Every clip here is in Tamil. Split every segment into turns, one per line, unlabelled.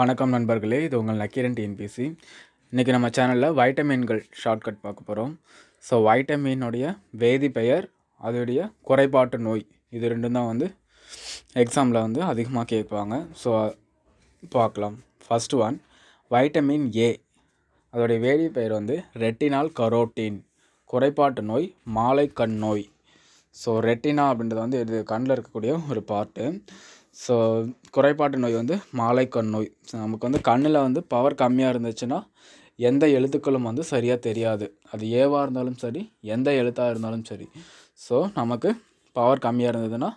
வணக்கம் நண்பர்களே இது உங்கள் நக்கீரன் டிஎன்பிசி இன்றைக்கி நம்ம சேனலில் வைட்டமின்கள் ஷார்ட்கட் பார்க்க போகிறோம் ஸோ வைட்டமினுடைய வேதிப்பெயர் அதோடைய குறைபாட்டு நோய் இது ரெண்டும் தான் வந்து எக்ஸாமில் வந்து அதிகமாக கேட்பாங்க ஸோ பார்க்கலாம் ஃபஸ்ட் ஒன் வைட்டமின் ஏ அதோடைய பெயர் வந்து ரெட்டினால் கரோட்டின் குறைபாட்டு நோய் மாலை கண் நோய் ஸோ ரெட்டினா அப்படின்றது வந்து இது கண்ணில் இருக்கக்கூடிய ஒரு பார்ட்டு ஸோ குறைபாட்டு நோய் வந்து கண் நோய் நமக்கு வந்து கண்ணில் வந்து பவர் கம்மியாக இருந்துச்சுன்னா எந்த எழுத்துக்களும் வந்து சரியாக தெரியாது அது ஏவாக இருந்தாலும் சரி எந்த எழுத்தாக இருந்தாலும் சரி ஸோ நமக்கு பவர் கம்மியாக இருந்ததுன்னா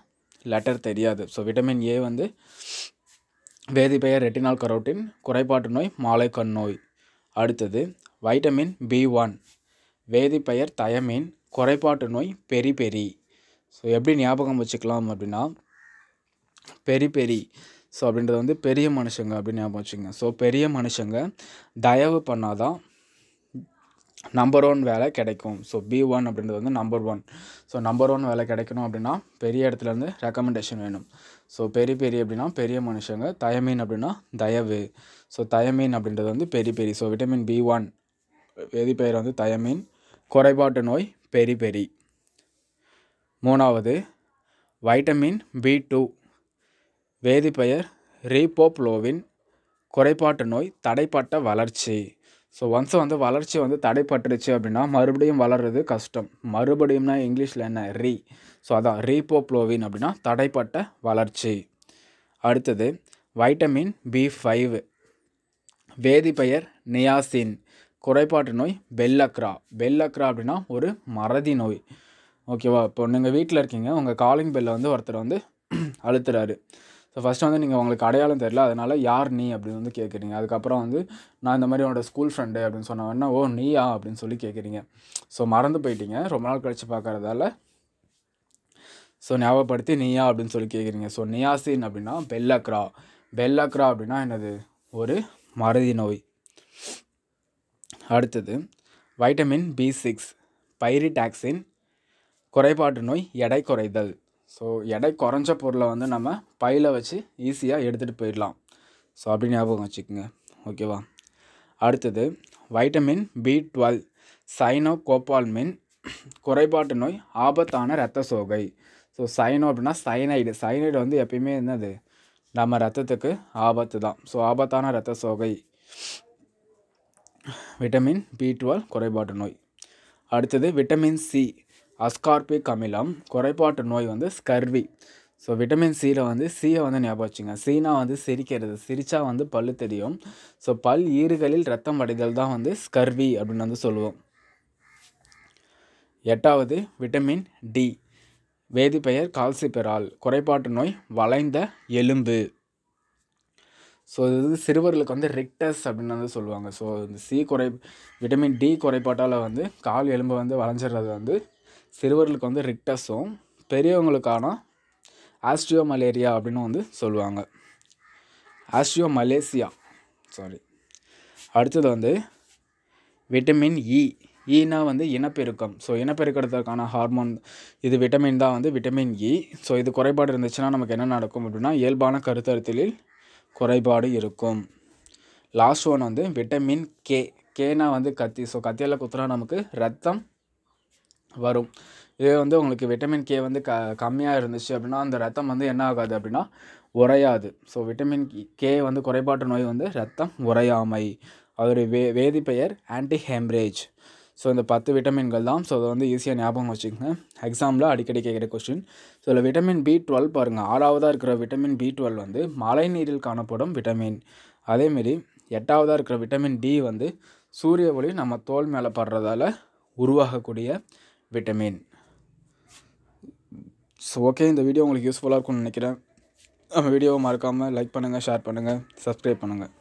லெட்டர் தெரியாது ஸோ விட்டமின் ஏ வந்து வேதிப்பெயர் ரெட்டினால் கரோட்டின் குறைபாட்டு நோய் கண் நோய் அடுத்தது வைட்டமின் பி ஒன் வேதிப்பெயர் தயமின் குறைபாட்டு நோய் பெரி பெரி ஸோ எப்படி ஞாபகம் வச்சுக்கலாம் அப்படின்னா பெரி பெரி ஸோ அப்படின்றது வந்து பெரிய மனுஷங்க அப்படின்னு ஞாபகம் வச்சுங்க ஸோ பெரிய மனுஷங்க தயவு பண்ணால் தான் நம்பர் ஒன் வேலை கிடைக்கும் ஸோ பி ஒன் அப்படின்றது வந்து number one so number one வேலை கிடைக்கணும் அப்படின்னா பெரிய இடத்துலேருந்து ரெக்கமெண்டேஷன் வேணும் ஸோ பெரி பெரிய அப்படின்னா பெரிய மனுஷங்க தயமீன் அப்படின்னா தயவு ஸோ தயமீன் அப்படின்றது வந்து பெரிய பெரிய ஸோ விட்டமின் பி ஒன் எதி பெயர் வந்து தயமீன் குறைபாட்டு நோய் பெரி பெரி மூணாவது வைட்டமின் பி டூ வேதி பெயர் குறைபாட்டு நோய் தடைப்பட்ட வளர்ச்சி ஸோ ஒன்ஸ் வந்து வளர்ச்சி வந்து தடைப்பட்டுருச்சு அப்படின்னா மறுபடியும் வளர்றது கஷ்டம் மறுபடியும்னா இங்கிலீஷில் என்ன ரீ ஸோ அதான் ரீபோப்ளோவின் அப்படின்னா தடைப்பட்ட வளர்ச்சி அடுத்தது வைட்டமின் பி ஃபைவ் வேதிப்பெயர் நியாசின் குறைபாட்டு நோய் பெல்லக்ரா பெல்லக்ரா அப்படின்னா ஒரு மறதி நோய் ஓகேவா இப்போ நீங்கள் வீட்டில் இருக்கீங்க உங்கள் காலிங் பெல்லை வந்து ஒருத்தர் வந்து அழுத்துறாரு ஸோ ஃபஸ்ட்டு வந்து நீங்கள் உங்களுக்கு அடையாளம் தெரில அதனால் யார் நீ அப்படின்னு வந்து கேட்குறீங்க அதுக்கப்புறம் வந்து நான் இந்த மாதிரி என்னோட ஸ்கூல் ஃப்ரெண்டு அப்படின்னு சொன்ன ஓ நீயா அப்படின்னு சொல்லி கேட்குறீங்க ஸோ மறந்து போயிட்டீங்க ரொம்ப நாள் கழித்து பார்க்குறதால ஸோ ஞாபகப்படுத்தி நீயா அப்படின்னு சொல்லி கேட்குறீங்க ஸோ நியாசின் அப்படின்னா பெல்லக்ரா பெல்லக்ரா அப்படின்னா என்னது ஒரு மறதி நோய் அடுத்தது வைட்டமின் பி சிக்ஸ் பைரிடாக்சின் குறைபாட்டு நோய் எடை குறைதல் ஸோ எடை குறைஞ்ச பொருளை வந்து நம்ம பையில் வச்சு ஈஸியாக எடுத்துகிட்டு போயிடலாம் ஸோ அப்படி ஞாபகம் வச்சுக்கோங்க ஓகேவா அடுத்தது vitamin B twelve cyanocobalamin குறைபாட்டு நோய் ஆபத்தான ரத்த சோகை ஸோ சைனோ அப்படின்னா சைனைடு சைனைடு வந்து எப்பயுமே என்னது நம்ம ரத்தத்துக்கு ஆபத்து தான் ஸோ ஆபத்தான ரத்த சோகை விட்டமின் பி டுவெல் குறைபாட்டு நோய் அடுத்தது விட்டமின் சி அஸ்கார்பிக் அமிலம் குறைபாட்டு நோய் வந்து ஸ்கர்வி ஸோ விட்டமின் சியில் வந்து சியை வந்து ஞாபகம் வச்சுங்க சீனா வந்து சிரிக்கிறது சிரிச்சா வந்து பல் தெரியும் ஸோ பல் ஈறுகளில் ரத்தம் வடிதல் தான் வந்து ஸ்கர்வி அப்படின்னு வந்து சொல்லுவோம் எட்டாவது விட்டமின் டி வேதிப்பெயர் கால்சிபெரால் குறைபாட்டு நோய் வளைந்த எலும்பு ஸோ இது வந்து சிறுவர்களுக்கு வந்து ரிக்டஸ் அப்படின்னு வந்து சொல்லுவாங்க ஸோ இந்த சி குறை விட்டமின் டி குறைபாட்டால் வந்து கால் எலும்பு வந்து வளைஞ்சிடுறது வந்து சிறுவர்களுக்கு வந்து ரிக்டஸும் பெரியவங்களுக்கான ஆஸ்ட்ரியோ மலேரியா அப்படின்னு வந்து சொல்லுவாங்க ஆஸ்ட்ரியோ மலேசியா சாரி அடுத்தது வந்து விட்டமின் இ e. ஈனா வந்து இனப்பெருக்கம் ஸோ இனப்பெருக்கத்துக்கான ஹார்மோன் இது விட்டமின் தான் வந்து விட்டமின் இ ஸோ இது குறைபாடு இருந்துச்சுன்னா நமக்கு என்ன நடக்கும் அப்படின்னா இயல்பான கருத்தருத்தலில் குறைபாடு இருக்கும் லாஸ்ட் ஒன் வந்து விட்டமின் கே கேனா வந்து கத்தி ஸோ கத்தியால் குத்துனா நமக்கு ரத்தம் வரும் இதே வந்து உங்களுக்கு விட்டமின் கே வந்து க கம்மியாக இருந்துச்சு அப்படின்னா அந்த ரத்தம் வந்து என்ன ஆகாது அப்படின்னா உறையாது ஸோ விட்டமின் கே வந்து குறைபாட்டு நோய் வந்து ரத்தம் உறையாமை அவர் வே வேதிப்பெயர் ஆன்டி ஹேம்ரேஜ் ஸோ இந்த பத்து விட்டமின்கள் தான் ஸோ அதை வந்து ஈஸியாக ஞாபகம் வச்சுக்கோங்க எக்ஸாமில் அடிக்கடி கேட்குற கொஸ்டின் ஸோ இதில் விட்டமின் பி டுவெல் பாருங்கள் ஆறாவதாக இருக்கிற விட்டமின் பி டுவெல் வந்து மழை நீரில் காணப்படும் விட்டமின் அதேமாரி எட்டாவதாக இருக்கிற விட்டமின் டி வந்து சூரிய ஒளி நம்ம தோல் மேலே படுறதால உருவாகக்கூடிய விட்டமின் ஸோ ஓகே இந்த வீடியோ உங்களுக்கு யூஸ்ஃபுல்லாக இருக்கும்னு நினைக்கிறேன் நம்ம வீடியோவை மறக்காமல் லைக் பண்ணுங்கள் ஷேர் பண்ணுங்கள் சப்ஸ்கிரைப் பண்ணுங்கள்